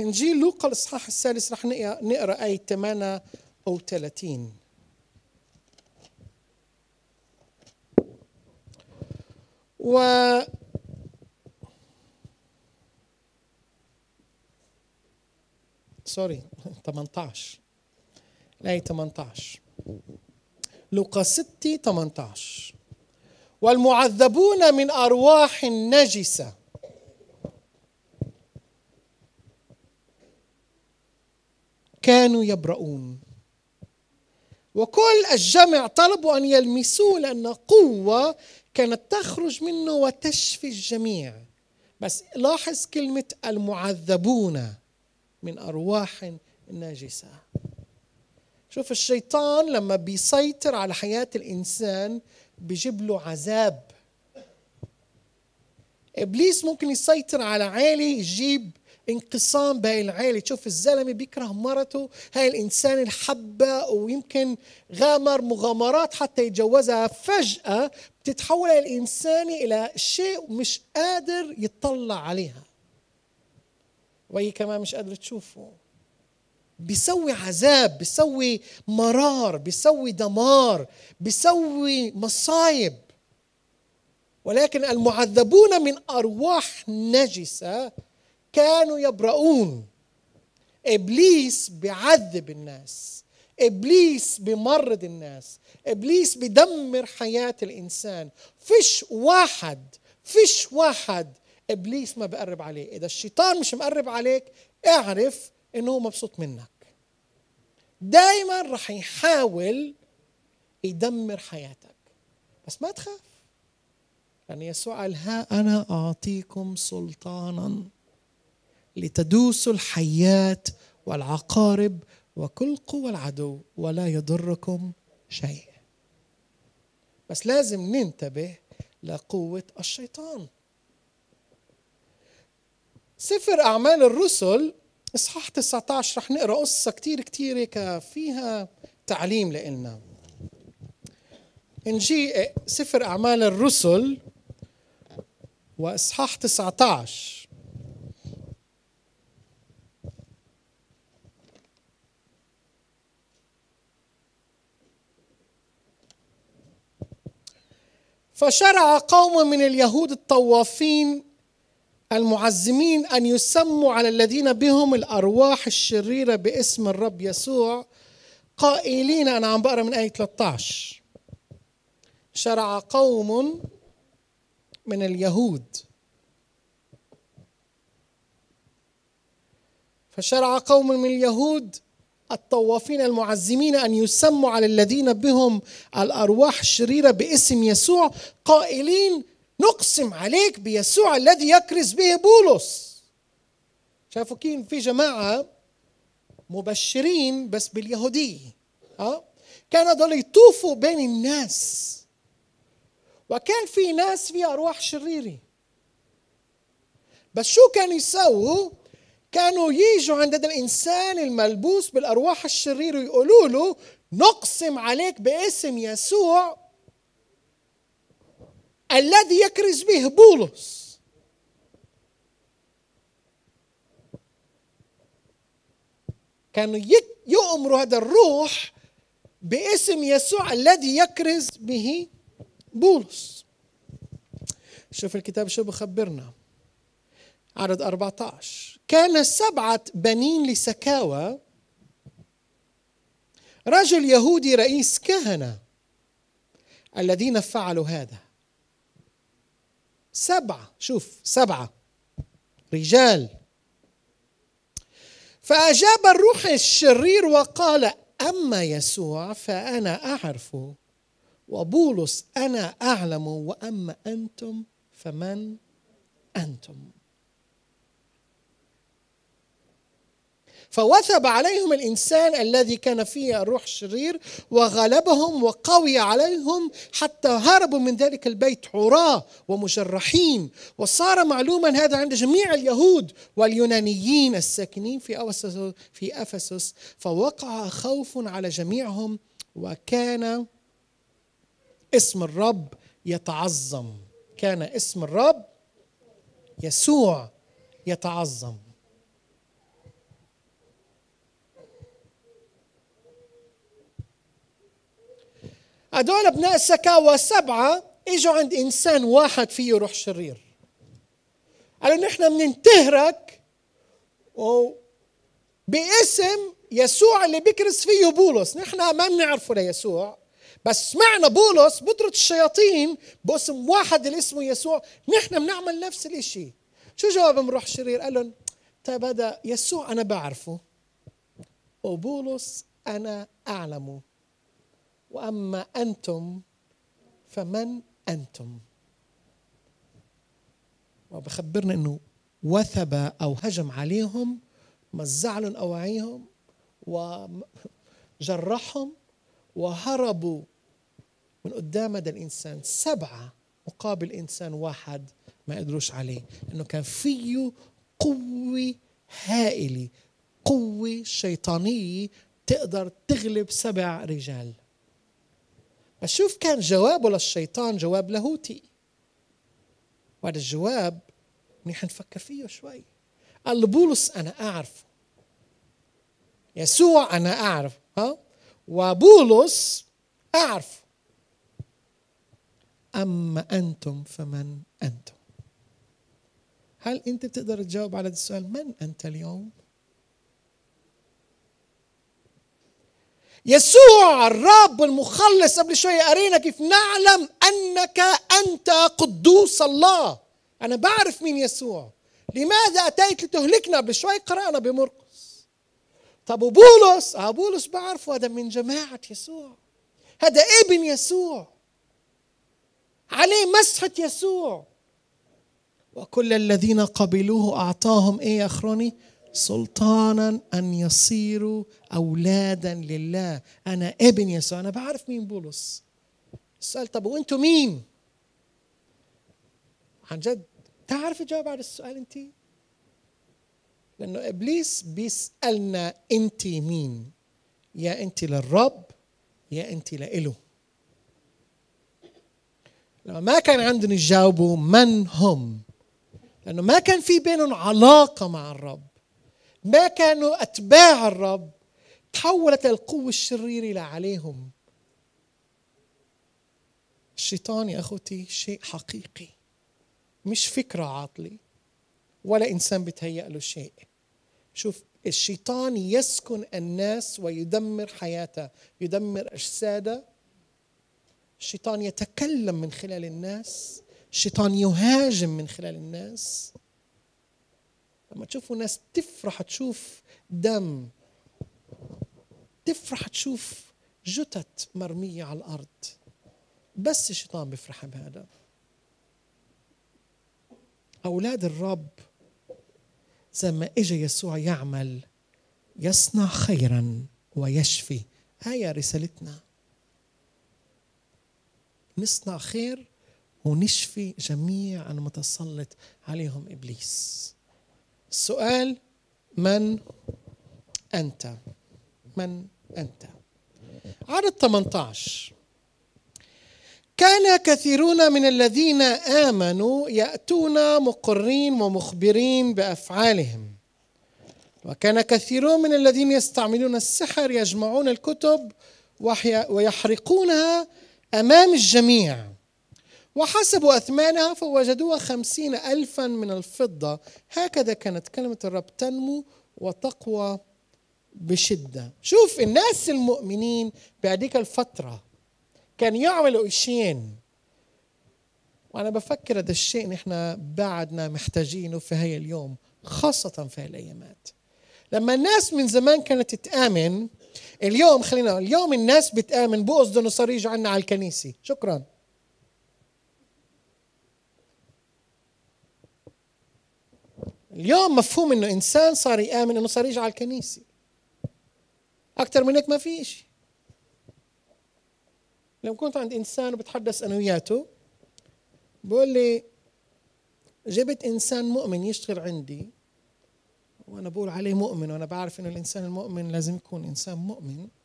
انجيل لوقا الاصحاح السادس رح نقرا ايه 38 و سوري 18 اي 18 لوقا 6 18 والمعذبون من أرواح نجسة كانوا يبرؤون وكل الجمع طلبوا أن يلمسوه لأن قوة كانت تخرج منه وتشفي الجميع بس لاحظ كلمة المعذبون من أرواح ناجسه شوف الشيطان لما بيسيطر على حياة الإنسان بيجيب له عذاب إبليس ممكن يسيطر على عالي يجيب انقسام بين العائله تشوف الزلمه بيكره مرته هاي الانسان الحبه ويمكن غامر مغامرات حتى يتجوزها فجاه بتتحول الانسانه الى شيء مش قادر يطلع عليها وهي كمان مش قادره تشوفه بيسوي عذاب بيسوي مرار بيسوي دمار بيسوي مصايب ولكن المعذبون من ارواح نجسه كانوا يبرؤون ابليس بيعذب الناس ابليس بمرض الناس ابليس بيدمر حياه الانسان فيش واحد فيش واحد ابليس ما بقرب عليه اذا الشيطان مش مقرب عليك اعرف انه هو مبسوط منك دايما رح يحاول يدمر حياتك بس ما تخاف لان يعني يسوع قال ها انا اعطيكم سلطانا لتدوسوا الحيات والعقارب وكل قوى العدو ولا يضركم شيء بس لازم ننتبه لقوة الشيطان سفر أعمال الرسل إصحاح 19 رح نقرأ قصة كتير كتير فيها تعليم لإلنا نجي سفر أعمال الرسل وإصحاح 19 فشرع قوم من اليهود الطوافين المعزمين أن يسموا على الذين بهم الأرواح الشريرة باسم الرب يسوع قائلين أنا عم بقرأ من آية 13 شرع قوم من اليهود فشرع قوم من اليهود الطوافين المعزمين أن يسموا على الذين بهم الأرواح الشريرة باسم يسوع قائلين نقسم عليك بيسوع الذي يكرز به بولس شافوا كين في جماعة مبشرين بس باليهودية أه؟ كان دول يطوفوا بين الناس وكان في ناس في أرواح شريرة بس شو كانوا يسووا كانوا يجوا عند هذا الإنسان الملبوس بالأرواح الشريرة ويقولوا له نقسم عليك باسم يسوع الذي يكرز به بولس كانوا يؤمروا هذا الروح باسم يسوع الذي يكرز به بولس شوف الكتاب شو بخبرنا عدد 14 كان سبعة بنين لسكاوى رجل يهودي رئيس كهنة الذين فعلوا هذا سبعة شوف سبعة رجال فأجاب الروح الشرير وقال أما يسوع فأنا أعرفه وبولس أنا أعلم وأما أنتم فمن أنتم فوثب عليهم الإنسان الذي كان فيه الروح الشرير وغلبهم وقوي عليهم حتى هربوا من ذلك البيت عراة ومجرحين وصار معلوما هذا عند جميع اليهود واليونانيين الساكنين في أفسس في أفسس فوقع خوف على جميعهم وكان اسم الرب يتعظم كان اسم الرب يسوع يتعظم هدول ابناء السكاوى سبعه اجوا عند انسان واحد فيه روح شرير قالوا نحن بننتهرك باسم يسوع اللي بيكرس فيه بولس نحن ما بنعرفه ليسوع بس سمعنا بولس بطرد الشياطين باسم واحد اللي اسمه يسوع نحن بنعمل نفس الاشي شو جوابهم روح شرير قال لهم طيب هذا يسوع انا بعرفه وبولس انا اعلمه واما انتم فمن انتم وبخبرنا انه وثب او هجم عليهم مزعلهم اواعيهم وجرحهم وهربوا من قدام هذا الانسان سبعه مقابل انسان واحد ما قدروش عليه لانه كان فيه قوه هائله قوه شيطانيه تقدر تغلب سبع رجال بس شوف كان جوابه للشيطان جواب لاهوتي وهذا الجواب منيح نفكر فيه شوي قال له بولس أنا أعرفه يسوع أنا أعرفه ها وبولس أعرفه أما أنتم فمن أنتم هل أنت بتقدر تجاوب على السؤال من أنت اليوم؟ يسوع الرب المخلص قبل شوية قرينا كيف نعلم أنك أنت قدوس الله أنا بعرف مين يسوع لماذا أتيت لتهلكنا قبل شوية قرأنا بمرقس طب وبولس آه بولس بعرفه هذا من جماعة يسوع هذا ابن يسوع عليه مسحة يسوع وكل الذين قبلوه أعطاهم إيه يا أخروني سلطانا ان يصيروا اولادا لله انا ابن يسوع انا بعرف مين بولس السؤال طب وانتوا مين عن جد تعرف تجاوب على السؤال انت لانه ابليس بيسالنا انت مين يا انت للرب يا انت لإله لما ما كان عندهم يجاوبوا من هم لانه ما كان في بينهم علاقه مع الرب ما كانوا أتباع الرب تحولت القوة الشريرة عليهم الشيطان يا أخوتي شيء حقيقي مش فكرة عاطلة ولا إنسان بتهيأ له شيء شوف الشيطان يسكن الناس ويدمر حياتها يدمر اجساده الشيطان يتكلم من خلال الناس الشيطان يهاجم من خلال الناس لما تشوفوا ناس تفرح تشوف دم تفرح تشوف جثث مرمية على الأرض بس الشيطان بيفرح بهذا أولاد الرب زي ما إجا يسوع يعمل يصنع خيرا ويشفي هاي رسالتنا نصنع خير ونشفي جميع المتسلط عليهم إبليس السؤال من أنت من أنت عدد 18 كان كثيرون من الذين آمنوا يأتون مقرين ومخبرين بأفعالهم وكان كثيرون من الذين يستعملون السحر يجمعون الكتب ويحرقونها أمام الجميع وحسبوا أثمانها فوجدوها خمسين ألفا من الفضة هكذا كانت كلمة الرب تنمو وتقوى بشدة شوف الناس المؤمنين بهذيك الفترة كان يعملوا إشيين وأنا بفكر هذا الشيء نحن بعدنا محتاجينه في هاي اليوم خاصة في هاي الأيامات لما الناس من زمان كانت تآمن اليوم خلينا اليوم الناس بتآمن أنه صار يجوا عنا على الكنيسة شكراً اليوم مفهوم انه انسان صار يامن انه صار يجي على الكنيسه اكثر من هيك ما في شيء لما كنت عند انسان وبتحدث انا وياته بقول لي جبت انسان مؤمن يشتغل عندي وانا بقول عليه مؤمن وانا بعرف انه الانسان المؤمن لازم يكون انسان مؤمن